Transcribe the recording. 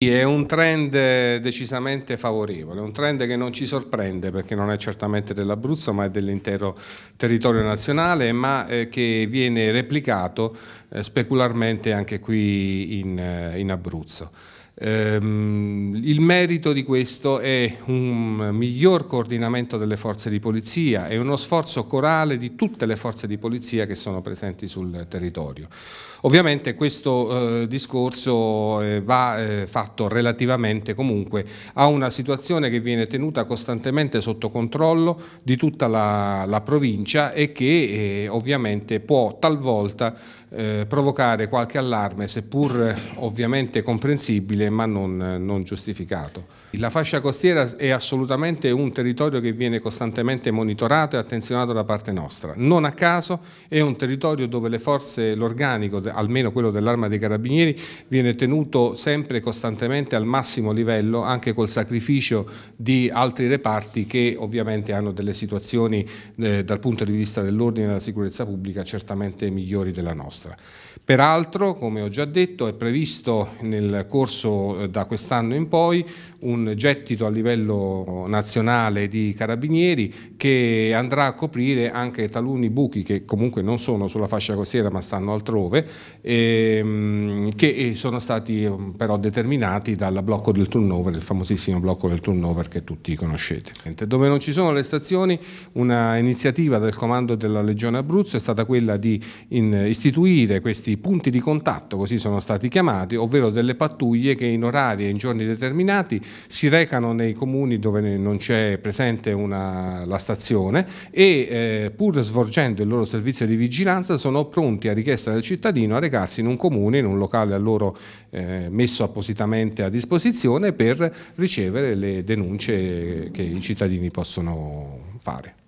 È un trend decisamente favorevole, un trend che non ci sorprende perché non è certamente dell'Abruzzo ma è dell'intero territorio nazionale ma eh, che viene replicato eh, specularmente anche qui in, eh, Abruzzo. Ehm, il merito di questo è un miglior coordinamento delle forze di polizia e uno sforzo corale di tutte le forze di polizia che sono presenti sul territorio. Ovviamente questo eh, discorso eh, va eh, fatto relativamente comunque a una situazione che viene tenuta costantemente sotto controllo di tutta la, la provincia e che eh, ovviamente può talvolta eh, provocare qualche allarme seppur ovviamente comprensibile ma non, non giustificato giustificato. La fascia costiera è assolutamente un territorio che viene costantemente monitorato e attenzionato da parte nostra. Non a caso è un territorio dove le forze, l'organico, almeno quello dell'arma dei carabinieri, viene tenuto sempre costantemente al massimo livello, anche col sacrificio di altri reparti che ovviamente hanno delle situazioni eh, dal punto di vista dell'ordine e della sicurezza pubblica certamente migliori della nostra. Peraltro, come ho già detto, è previsto nel corso eh, da quest'anno in poi poi un gettito a livello nazionale di carabinieri che andrà a coprire anche taluni buchi che comunque non sono sulla fascia costiera ma stanno altrove. E, ehm, che eh, sono stati ehm, però determinati dal blocco del turnover, il famosissimo blocco del turnover che tutti conoscete. Dove non ci sono le stazioni, una iniziativa del comando della Legione Abruzzo è stata quella di istituire questi punti di contatto, così sono stati chiamati, ovvero delle pattuglie che in orari e in giorni determinati si recano nei comuni dove non c'è presente una, la stazione e eh, pur svolgendo il loro servizio di vigilanza sono pronti a richiesta del cittadino a recarsi in un comune, in un locale locale a loro eh, messo appositamente a disposizione per ricevere le denunce che i cittadini possono fare.